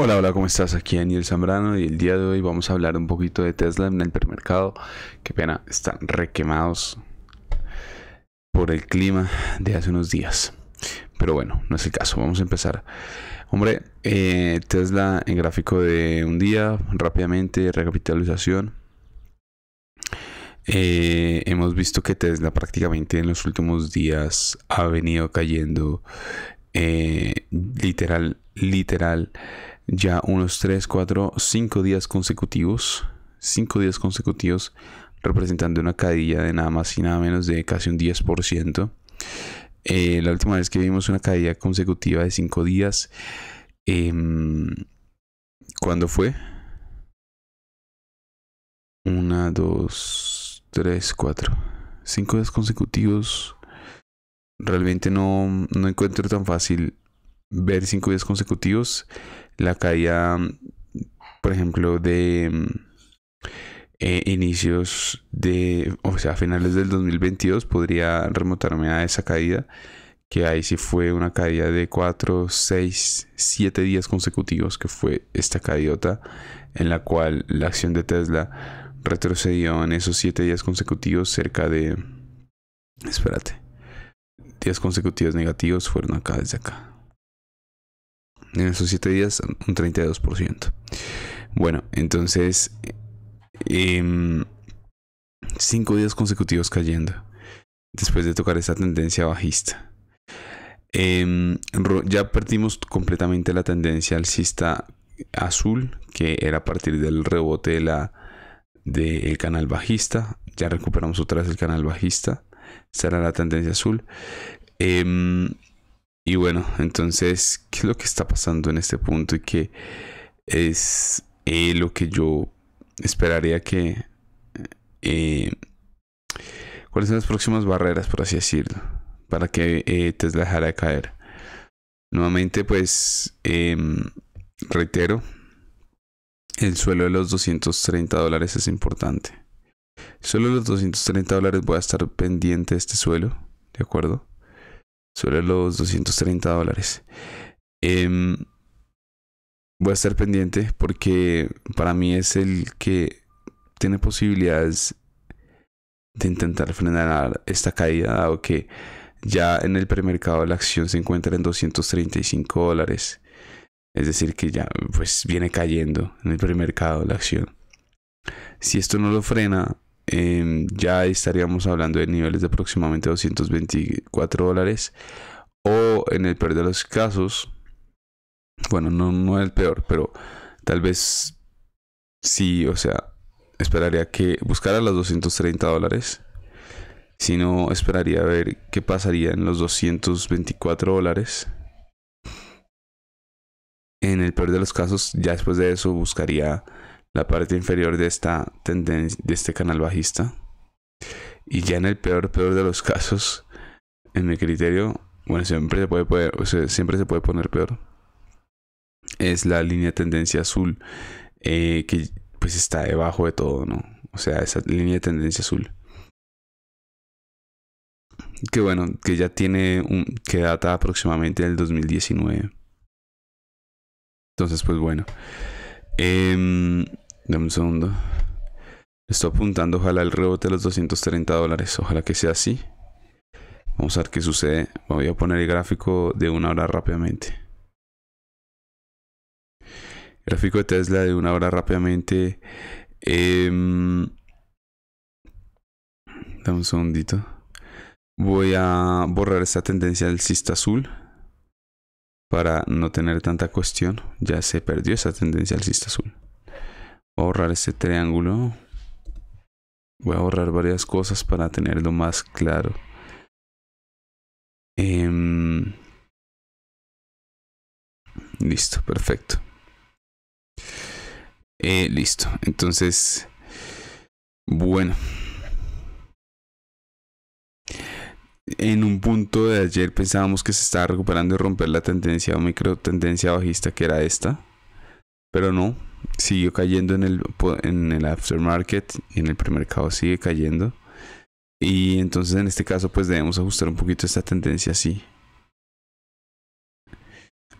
Hola, hola, ¿cómo estás? Aquí Daniel Zambrano y el día de hoy vamos a hablar un poquito de Tesla en el supermercado. Qué pena, están requemados por el clima de hace unos días. Pero bueno, no es el caso, vamos a empezar. Hombre, eh, Tesla en gráfico de un día, rápidamente, recapitalización. Eh, hemos visto que Tesla prácticamente en los últimos días ha venido cayendo eh, literal, literal ya unos 3, 4, 5 días consecutivos, 5 días consecutivos, representando una caída de nada más y nada menos de casi un 10%. Eh, la última vez que vimos una caída consecutiva de 5 días, em, ¿cuándo fue? 1, 2, 3, 4. 5 días consecutivos. Realmente no encuentro tan fácil ver cinco días consecutivos la caída, por ejemplo, de eh, inicios de, o sea, finales del 2022 podría remontarme a esa caída, que ahí sí fue una caída de 4, 6, 7 días consecutivos, que fue esta caída en la cual la acción de Tesla retrocedió en esos 7 días consecutivos cerca de... Espérate. Días consecutivos negativos fueron acá desde acá en esos 7 días un 32%. Bueno, entonces 5 em, días consecutivos cayendo después de tocar esta tendencia bajista. Em, ya perdimos completamente la tendencia alcista azul, que era a partir del rebote de la, del canal bajista. Ya recuperamos otra vez el canal bajista. Será la tendencia azul. Eh, y bueno, entonces, ¿qué es lo que está pasando en este punto? Y que es eh, lo que yo esperaría que... Eh, ¿Cuáles son las próximas barreras, por así decirlo? Para que eh, Tesla dejara de caer. Nuevamente, pues, em, reitero, el suelo de los 230 dólares es importante. Solo los 230 dólares voy a estar pendiente de este suelo, ¿de acuerdo? sobre los 230 dólares. Em, voy a estar pendiente porque para mí es el que tiene posibilidades de intentar frenar esta caída, dado que ya en el premercado la acción se encuentra en 235 dólares. Es decir, que ya pues viene cayendo en el premercado la acción. Si esto no lo frena, Em, ya estaríamos hablando de niveles de aproximadamente 224 dólares. O en el peor de los casos, bueno, no, no el peor, pero tal vez sí, o sea, esperaría que buscara los 230 dólares. Si no, esperaría a ver qué pasaría en los 224 dólares. En el peor de los casos, ya después de eso buscaría la parte inferior de, esta tendencia, de este canal bajista. Y ya en el peor, peor de los casos, en mi criterio, bueno, siempre se puede, poder, siempre se puede poner peor. Es la línea tendencia azul, eh, que pues está debajo de todo, ¿no? O sea, esa línea de tendencia azul. Que bueno, que ya tiene un, que data aproximadamente del 2019. Entonces, pues bueno. Eh, dame un segundo. Estoy apuntando, ojalá el rebote de los 230 dólares. Ojalá que sea así. Vamos a ver qué sucede. Voy a poner el gráfico de una hora rápidamente. Gráfico de Tesla de una hora rápidamente. Eh, dame un segundito. Voy a borrar esta tendencia del cista azul para no tener tanta cuestión. Ya se perdió esa tendencia alcista azul. Voy a este triángulo. Voy a ahorrar varias cosas para tenerlo más claro. Em, listo, perfecto. Eh, listo, entonces, bueno. en un punto de ayer pensábamos que se estaba recuperando y romper la tendencia o micro tendencia bajista que era esta. Pero no, siguió cayendo en el, en el aftermarket y en el premercado sigue cayendo. Y entonces en este caso pues debemos ajustar un poquito esta tendencia así.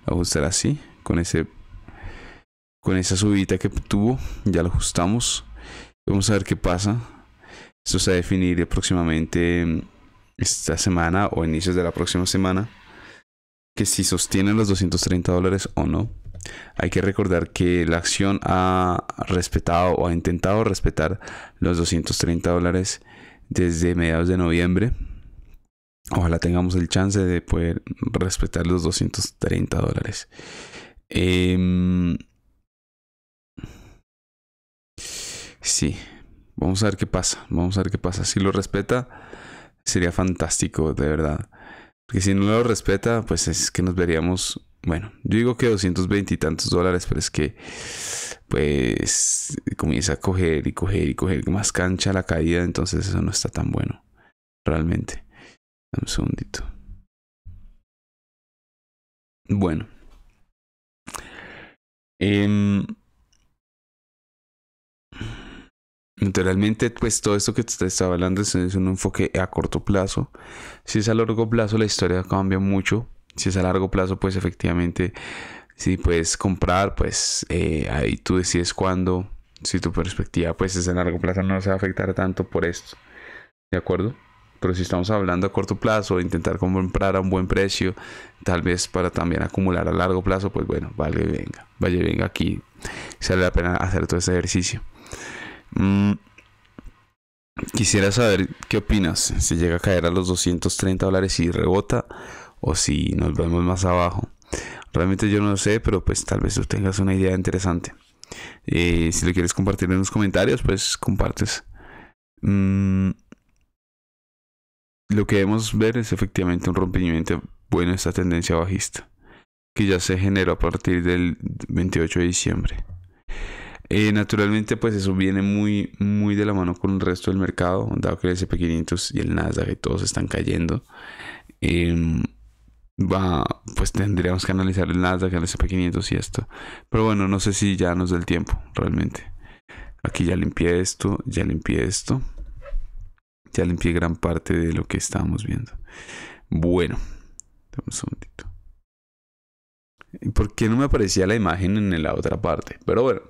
Ajustar así, con ese con esa subida que tuvo, ya lo ajustamos. Vamos a ver qué pasa. Esto se va a definir aproximadamente esta semana o inicios de la próxima semana que si sostiene los 230 dólares o no. Hay que recordar que la acción ha respetado o ha intentado respetar los 230 dólares desde mediados de noviembre. Ojalá tengamos el chance de poder respetar los 230 dólares. Em, sí, vamos a ver qué pasa. Vamos a ver qué pasa. Si lo respeta, sería fantástico, de verdad. Porque si no lo respeta, pues es que nos veríamos, bueno, yo digo que 220 y tantos dólares, pero es que, pues, comienza a coger y coger y coger más cancha la caída, entonces eso no está tan bueno, realmente. un segundito. Bueno. Em, Naturalmente, pues todo esto que te estaba hablando es, un enfoque a corto plazo. Si es a largo plazo, la historia cambia mucho. Si es a largo plazo, pues efectivamente, si puedes comprar, pues eh, ahí tú decides cuándo. Si tu perspectiva, pues es a largo plazo, no se va a afectar tanto por esto. ¿De acuerdo? Pero si estamos hablando a corto plazo, intentar comprar a un buen precio, tal vez para también acumular a largo plazo, pues bueno, vale, venga, vaya, venga aquí. Sale la pena hacer todo ese ejercicio. Mm. Quisiera saber qué opinas, si llega a caer a los 230 dólares y rebota o si nos vemos más abajo. Realmente yo no lo sé, pero pues tal vez tú tengas una idea interesante. Eh, si lo quieres compartir en los comentarios, pues compartes. Mm. Lo que debemos ver es efectivamente un rompimiento bueno de esta tendencia bajista, que ya se generó a partir del 28 de diciembre. Eh, naturalmente, pues eso viene muy, muy de la mano con el resto del mercado, dado que el SP500 y el Nasdaq y todos están cayendo. Em, va, pues tendríamos que analizar el Nasdaq, el SP500 y esto. Pero bueno, no sé si ya nos da el tiempo, realmente. Aquí ya limpié esto, ya limpié esto. Ya limpié gran parte de lo que estábamos viendo. Bueno, un segundito. ¿Por qué no me aparecía la imagen en la otra parte? Pero bueno.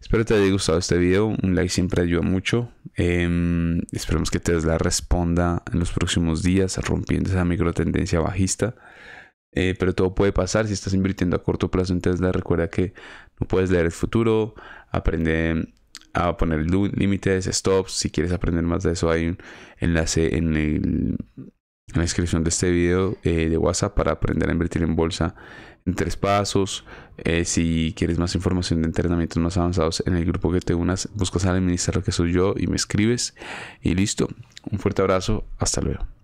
Espero te haya gustado este video. Un like siempre ayuda mucho. Em, esperemos que Tesla responda en los próximos días rompiendo esa micro tendencia bajista. Eh, pero todo puede pasar si estás invirtiendo a corto plazo en Tesla. Recuerda que no puedes leer el futuro. Aprende a poner límites, stops. Si quieres aprender más de eso, hay un enlace en el en la descripción de este video eh, de WhatsApp para aprender a invertir en bolsa en tres pasos. Eh, si quieres más información de entrenamientos más avanzados en el grupo que te unas, buscas al administrador que soy yo y me escribes. Y listo. Un fuerte abrazo. Hasta luego.